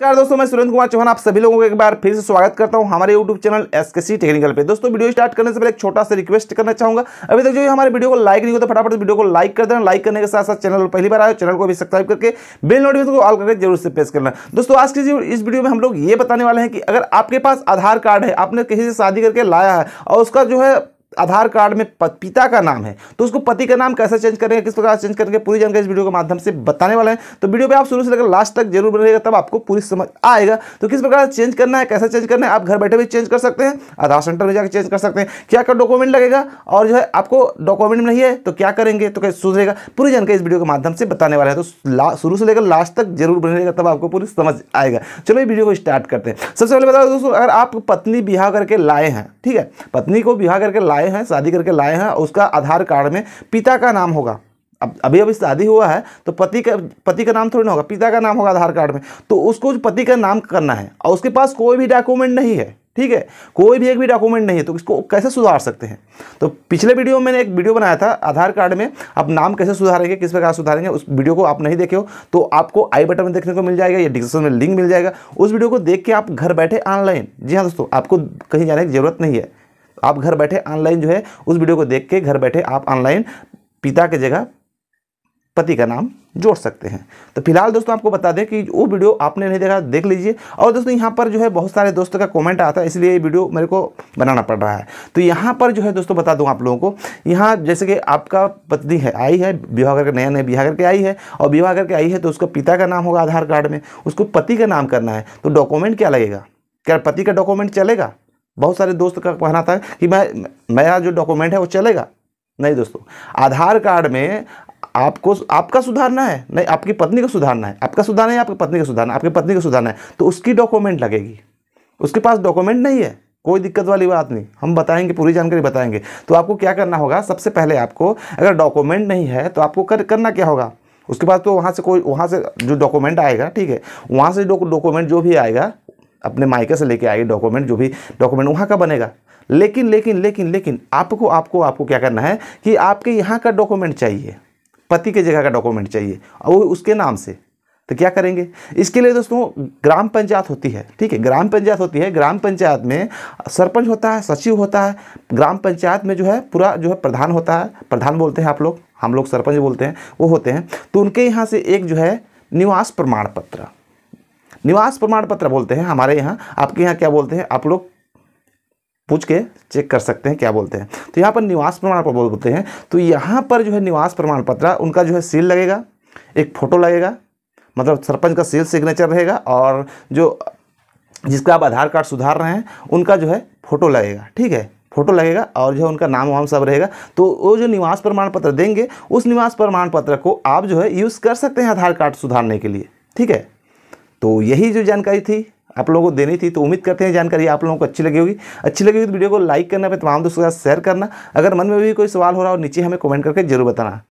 नमस्कार दोस्तों मैं सुरेंद्र कुमार चौहान आप सभी लोगों का एक बार फिर से स्वागत करता हूं हमारे यूट्यूब चैनल एस के सी टेक्निकल पर दोस्तों वीडियो स्टार्ट करने से पहले एक छोटा सा रिक्वेस्ट करना चाहूंगा अभी तक जो हमारे वीडियो को लाइक नहीं होता तो फटाफट वीडियो को लाइक कर देना लाइक करने के साथ साथ चैनल पहली बार आए चैनल को भी सब्सक्राइब करके बिल नोटिफिकेशन को ऑल करके जरूर से प्रेस करना दोस्तों आज की इस वीडियो में हम लोग ये बताने वाले हैं कि अगर आपके पास आधार कार्ड है आपने किसी से शादी करके लाया है और उसका जो है आधार कार्ड में पिता का नाम है तो उसको पति का नाम कैसे चेंज करेंगे किस प्रकार चेंज करेंगे पूरी जानकारी इस वीडियो के माध्यम से बताने वाले हैं तो वीडियो पे आप शुरू से लेकर लास्ट तक जरूर बनेगा तब आपको पूरी समझ आएगा तो किस प्रकार चेंज करना है कैसे चेंज करना है आप घर बैठे भी चेंज कर सकते हैं आधार सेंटर में जाकर चेंज कर सकते हैं क्या क्या डॉक्यूमेंट लगेगा और जो है आपको डॉक्यूमेंट नहीं है तो क्या करेंगे तो कैसे सुधरेगा पूरी जानकारी इस वीडियो के माध्यम से बताने वाला है तो शुरू से लेकर लास्ट तक जरूर बनेगा तब आपको पूरी समझ आएगा चलो वीडियो को स्टार्ट करते हैं सबसे पहले बता दोस्तों अगर आप पत्नी ब्याह करके लाए हैं ठीक है पत्नी को ब्याह करके लाए लाए हैं शादी करके लाए हैं उसका आधार कार्ड में पिता का नाम होगा अब अभी अभी शादी हुआ है तो पति का पति का नाम थोड़ी ना होगा पिता का नाम होगा आधार कार्ड में तो उसको पति का नाम करना है और उसके पास कोई भी डॉक्यूमेंट नहीं है ठीक है कोई भी एक भी डॉक्यूमेंट नहीं है तो इसको कैसे सुधार सकते हैं तो पिछले वीडियो में मैंने एक वीडियो बनाया था आधार कार्ड में आप नाम कैसे सुधारेंगे किस प्रकार सुधारेंगे उस वीडियो को आप नहीं देखे हो तो आपको आई बटन में देखने को मिल जाएगा या डिस्क्रिप्शन में लिंक मिल जाएगा उस वीडियो को देख के आप घर बैठे ऑनलाइन जी हाँ दोस्तों आपको कहीं जाने की जरूरत नहीं है आप घर बैठे ऑनलाइन जो है उस वीडियो को देख के घर बैठे आप ऑनलाइन पिता के जगह पति का नाम जोड़ सकते हैं तो फिलहाल दोस्तों आपको बता दें कि वो वीडियो आपने नहीं देखा देख लीजिए और दोस्तों यहाँ पर जो है बहुत सारे दोस्तों का कमेंट आता है इसलिए ये वीडियो मेरे को बनाना पड़ रहा है तो यहाँ पर जो है दोस्तों बता दूँ आप लोगों को यहाँ जैसे कि आपका पत्नी है आई है विवाह करके नया नया विवाह करके आई है और विवाह करके आई है तो उसका पिता का नाम होगा आधार कार्ड में उसको पति का नाम करना है तो डॉक्यूमेंट क्या लगेगा क्या पति का डॉक्यूमेंट चलेगा बहुत सारे दोस्त का कहना था कि मैं मेरा जो डॉक्यूमेंट है वो चलेगा नहीं दोस्तों आधार कार्ड में आपको आपका सुधारना है नहीं आपकी पत्नी का सुधारना है आपका सुधारना है आपकी पत्नी का सुधारना है आपकी पत्नी का सुधारना है तो उसकी डॉक्यूमेंट लगेगी उसके पास डॉक्यूमेंट नहीं है कोई दिक्कत वाली बात नहीं हम बताएंगे पूरी जानकारी बताएंगे तो आपको क्या करना होगा सबसे पहले आपको अगर डॉक्यूमेंट नहीं है तो आपको कर करना क्या होगा उसके बाद तो वहाँ से कोई वहाँ से जो डॉक्यूमेंट आएगा ठीक है वहाँ से डॉक्यूमेंट जो भी आएगा अपने मायके से लेके आइए डॉक्यूमेंट जो भी डॉक्यूमेंट वहाँ का बनेगा लेकिन लेकिन लेकिन लेकिन आपको आपको आपको क्या करना है कि आपके यहाँ का डॉक्यूमेंट चाहिए पति के जगह का डॉक्यूमेंट चाहिए और वो उसके नाम से तो क्या करेंगे इसके लिए दोस्तों ग्राम पंचायत होती है ठीक है ग्राम पंचायत होती है ग्राम पंचायत में सरपंच होता है सचिव होता है ग्राम पंचायत में जो है पूरा जो है प्रधान होता है प्रधान बोलते हैं आप लोग हम लोग सरपंच बोलते हैं वो होते हैं तो उनके यहाँ से एक जो है निवास प्रमाण पत्र निवास प्रमाण पत्र बोलते हैं हमारे यहाँ आपके यहाँ क्या बोलते हैं आप लोग पूछ के चेक कर सकते हैं क्या बोलते हैं तो यहाँ पर निवास प्रमाण पत्र बोलते हैं तो यहाँ पर जो है निवास प्रमाण पत्र उनका जो है सील लगेगा एक फ़ोटो लगेगा मतलब सरपंच का सील सिग्नेचर रहेगा और जो जिसका आप आधार कार्ड सुधार रहे हैं उनका जो है फ़ोटो लगेगा ठीक है फोटो लगेगा और जो है उनका नाम वाम सब रहेगा तो वो जो निवास प्रमाण पत्र देंगे उस निवास प्रमाण पत्र को आप जो है यूज़ कर सकते हैं आधार कार्ड सुधारने के लिए ठीक है तो यही जो जानकारी थी आप लोगों को देनी थी तो उम्मीद करते हैं जानकारी आप लोगों को अच्छी लगी होगी अच्छी लगी होगी तो वीडियो को लाइक करना पे तमाम दोस्तों के साथ शेयर करना अगर मन में भी कोई सवाल हो रहा हो नीचे हमें कमेंट करके जरूर बताना